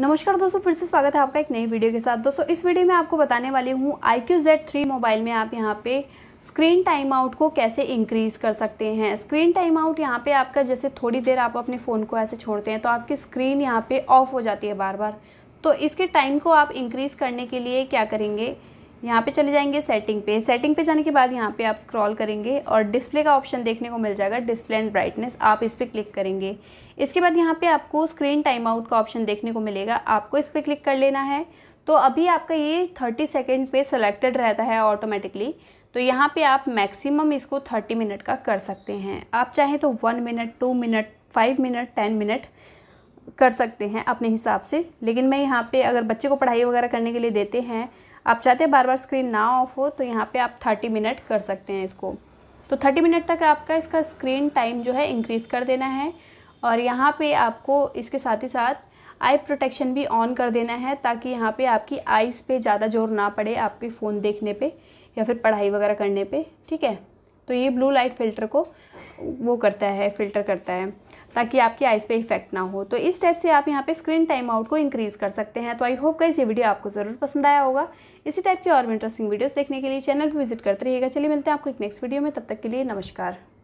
नमस्कार दोस्तों फिर से स्वागत है आपका एक नई वीडियो के साथ दोस्तों इस वीडियो में आपको बताने वाली हूँ I Q Z three mobile में आप यहाँ पे स्क्रीन टाइम आउट को कैसे इंक्रीज़ कर सकते हैं स्क्रीन टाइम आउट यहाँ पे आपका जैसे थोड़ी देर आप अपने फ़ोन को ऐसे छोड़ते हैं तो आपकी स्क्रीन यहाँ पे ऑफ हो जाती है बार बार तो इसके टाइम को आप इंक्रीज़ करने के लिए क्या करेंगे यहाँ पे चले जाएंगे सेटिंग पे सेटिंग पे जाने के बाद यहाँ पे आप स्क्रॉल करेंगे और डिस्प्ले का ऑप्शन देखने को मिल जाएगा डिस्प्ले एंड ब्राइटनेस आप इस पर क्लिक करेंगे इसके बाद यहाँ पे आपको स्क्रीन टाइम आउट का ऑप्शन देखने को मिलेगा आपको इस पर क्लिक कर लेना है तो अभी आपका ये थर्टी सेकेंड पे सेलेक्टेड रहता है ऑटोमेटिकली तो यहाँ पर आप मैक्सिमम इसको थर्टी मिनट का कर सकते हैं आप चाहें तो one minute two minute five minute ten minute कर सकते हैं अपने हिसाब से लेकिन मैं यहाँ पर अगर बच्चे को पढ़ाई वगैरह करने के लिए देते हैं आप चाहते हैं बार बार स्क्रीन ना ऑफ हो तो यहाँ पे आप थर्टी मिनट कर सकते हैं इसको तो थर्टी मिनट तक आपका इसका स्क्रीन टाइम जो है इंक्रीज़ कर देना है और यहाँ पे आपको इसके साथ ही साथ आई प्रोटेक्शन भी ऑन कर देना है ताकि यहाँ पे आपकी आइज़ पे ज़्यादा जोर ना पड़े आपके फ़ोन देखने पे या फिर पढ़ाई वगैरह करने पे ठीक है तो ये ब्लू लाइट फ़िल्टर को वो करता है फ़िल्टर करता है ताकि आपकी आइज़ पे इफेक्ट ना हो तो इस टाइप से आप यहाँ पे स्क्रीन टाइम आउट को इंक्रीज़ कर सकते हैं तो आई होप गाइस ये वीडियो आपको ज़रूर पसंद आया होगा इसी टाइप की और भी इंटरेस्टिंग वीडियोस देखने के लिए चैनल पर विजिट करते रहिएगा चलिए मिलते हैं आपको एक नेक्स्ट वीडियो में तब तक के लिए नमस्कार